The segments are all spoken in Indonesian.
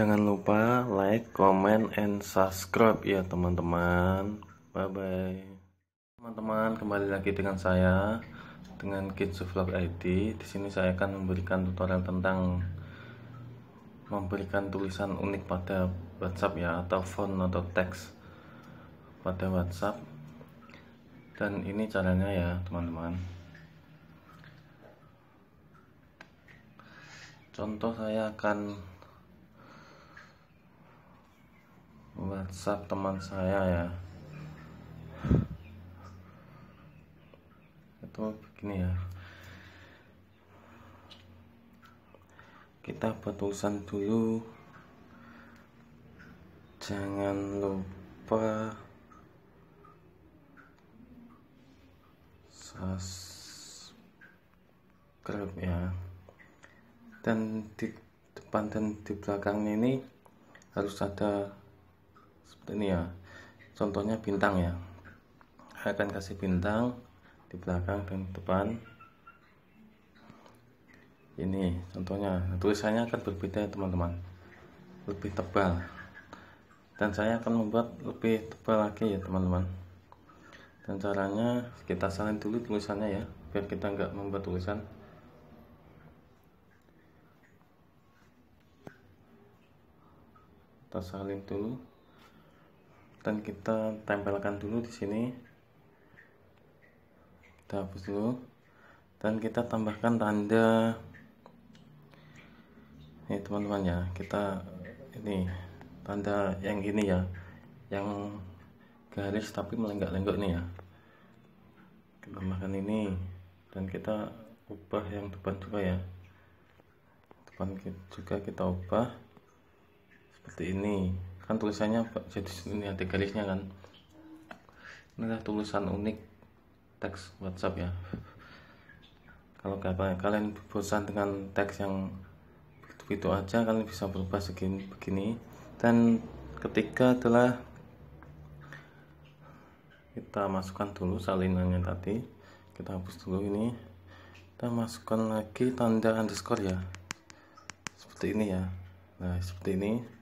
Jangan lupa like, comment, and subscribe ya teman-teman. Bye bye. Teman-teman kembali lagi dengan saya dengan Kids Vlog ID. Di sini saya akan memberikan tutorial tentang memberikan tulisan unik pada WhatsApp ya atau font atau teks pada WhatsApp. Dan ini caranya ya teman-teman. Contoh saya akan WhatsApp teman saya ya itu begini ya kita putusan dulu jangan lupa subscribe ya dan di depan dan di belakang ini harus ada seperti ini ya contohnya bintang ya saya akan kasih bintang di belakang dan depan ini contohnya nah, tulisannya akan berbeda teman-teman lebih tebal dan saya akan membuat lebih tebal lagi ya teman-teman dan caranya kita salin dulu tulisannya ya biar kita nggak membuat tulisan kita salin dulu dan kita tempelkan dulu di sini kita hapus dulu dan kita tambahkan tanda ini teman-teman ya kita ini tanda yang ini ya yang garis tapi melenggak-lenggok nih ya kita tambahkan ini dan kita ubah yang depan juga ya depan juga kita ubah seperti ini kan tulisannya jadi ini ada garisnya kan ini adalah tulisan unik teks WhatsApp ya kalau kalian bosan dengan teks yang begitu, -begitu aja kalian bisa berubah segini begini dan ketiga adalah kita masukkan dulu salinannya tadi kita hapus dulu ini kita masukkan lagi tanda underscore ya seperti ini ya nah seperti ini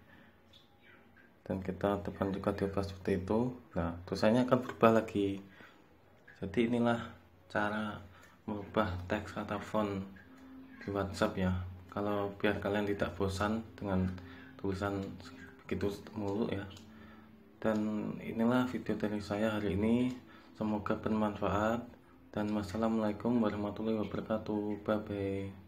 dan kita tekan juga diubah seperti itu nah tulisannya akan berubah lagi jadi inilah cara merubah teks kata font di WhatsApp ya kalau biar kalian tidak bosan dengan tulisan begitu mulu ya dan inilah video dari saya hari ini semoga bermanfaat dan wassalamualaikum warahmatullahi wabarakatuh bye bye